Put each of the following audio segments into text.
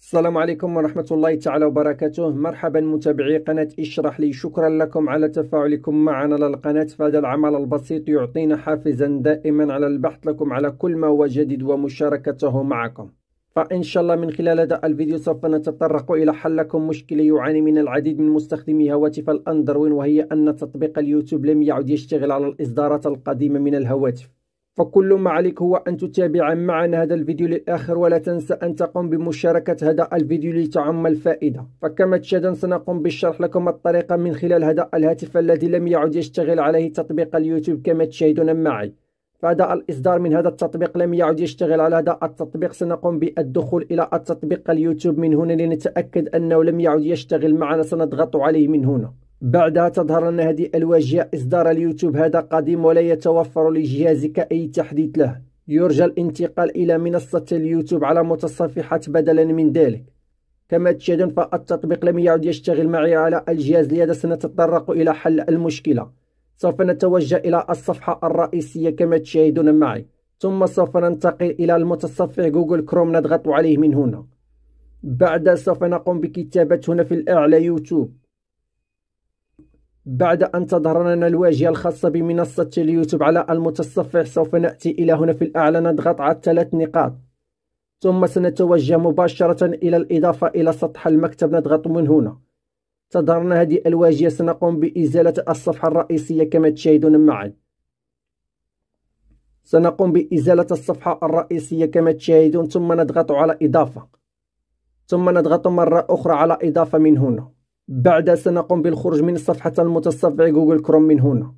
السلام عليكم ورحمة الله تعالى وبركاته مرحبا متابعي قناة اشرح لي شكرا لكم على تفاعلكم معنا على القناة فهذا العمل البسيط يعطينا حافزا دائما على البحث لكم على كل ما هو جديد ومشاركته معكم فإن شاء الله من خلال هذا الفيديو سوف نتطرق إلى حل لكم مشكلة يعاني من العديد من مستخدمي هواتف الأندروين وهي أن تطبيق اليوتيوب لم يعد يشتغل على الإصدارات القديمة من الهواتف فكل ما عليك هو أن تتابع معنا هذا الفيديو للآخر ولا تنسى أن تقوم بمشاركة هذا الفيديو لتعم الفائدة فكما تشاهدون سنقوم بالشرح لكم الطريقة من خلال هذا الهاتف الذي لم يعد يشتغل عليه تطبيق اليوتيوب كما تشاهدون معي بعد الإصدار من هذا التطبيق لم يعد يشتغل على هذا التطبيق سنقوم بالدخول إلى التطبيق اليوتيوب من هنا لنتأكد أنه لم يعد يشتغل معنا سنضغط عليه من هنا بعدها تظهر لنا هذه الواجهة إصدار اليوتيوب هذا قديم ولا يتوفر لجهازك أي تحديث له يرجى الانتقال إلى منصة اليوتيوب على متصفحات بدلا من ذلك كما تشاهدون فالتطبيق لم يعد يشتغل معي على الجهاز لهذا سنتطرق إلى حل المشكلة سوف نتوجه إلى الصفحة الرئيسية كما تشاهدون معي ثم سوف ننتقل إلى المتصفح جوجل كروم نضغط عليه من هنا بعد سوف نقوم بكتابة هنا في الأعلى يوتيوب بعد أن تظهر لنا الواجهة الخاصة بمنصة اليوتيوب على المتصفح سوف نأتي إلى هنا في الأعلى نضغط على ثلاث نقاط ثم سنتوجه مباشرة إلى الإضافة إلى سطح المكتب نضغط من هنا تظهرنا هذه الواجهة سنقوم بإزالة الصفحة الرئيسية كما تشاهدون معا سنقوم بإزالة الصفحة الرئيسية كما تشاهدون ثم نضغط على إضافة ثم نضغط مرة أخرى على إضافة من هنا بعدها سنقوم بالخروج من صفحة المتصفح جوجل كروم من هنا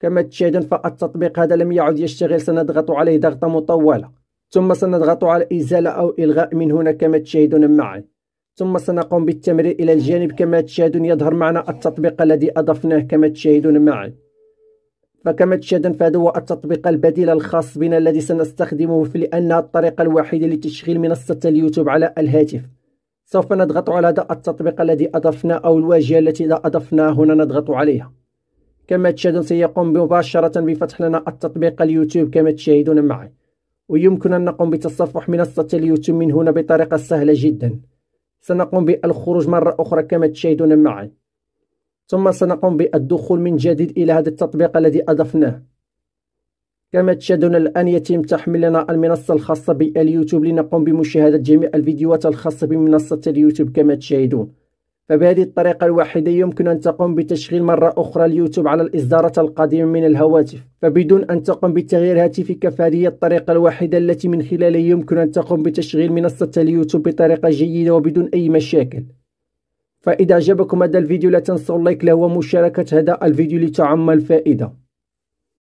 كما تشاهدون فالتطبيق هذا لم يعد يشتغل سنضغط عليه ضغطة مطولة ثم سنضغط على إزالة أو إلغاء من هنا كما تشاهدون معي ثم سنقوم بالتمرير إلى الجانب كما تشاهدون يظهر معنا التطبيق الذي أضفناه كما تشاهدون معا فكما تشاهدون فهذا هو التطبيق البديل الخاص بنا الذي سنستخدمه لأنها الطريقة الوحيدة لتشغيل منصة اليوتيوب على الهاتف سوف نضغط على هذا التطبيق الذي أضفناه أو الواجهة التي إذا أضفناها هنا نضغط عليها كما تشاهدون سيقوم مباشرة بفتح لنا التطبيق اليوتيوب كما تشاهدون معي ويمكن أن نقوم بتصفح منصة اليوتيوب من هنا بطريقة سهلة جداً سنقوم بالخروج مرة أخرى كما تشاهدون معي ثم سنقوم بالدخول من جديد إلى هذا التطبيق الذي أضفناه كما تشاهدون الآن يتم تحميل لنا المنصة الخاصة باليوتيوب لنقوم بمشاهدة جميع الفيديوهات الخاصة بمنصة اليوتيوب كما تشاهدون فبهذه الطريقة الوحيدة يمكن أن تقوم بتشغيل مرة أخرى اليوتيوب على الإصدارة القديمة من الهواتف فبدون أن تقوم بتغيير هاتفك فهذه الطريقة الوحيدة التي من خلالها يمكن أن تقوم بتشغيل منصة اليوتيوب بطريقة جيدة وبدون أي مشاكل فإذا أعجبكم هذا الفيديو لا تنسوا اللايك له ومشاركة هذا الفيديو لتعم الفائدة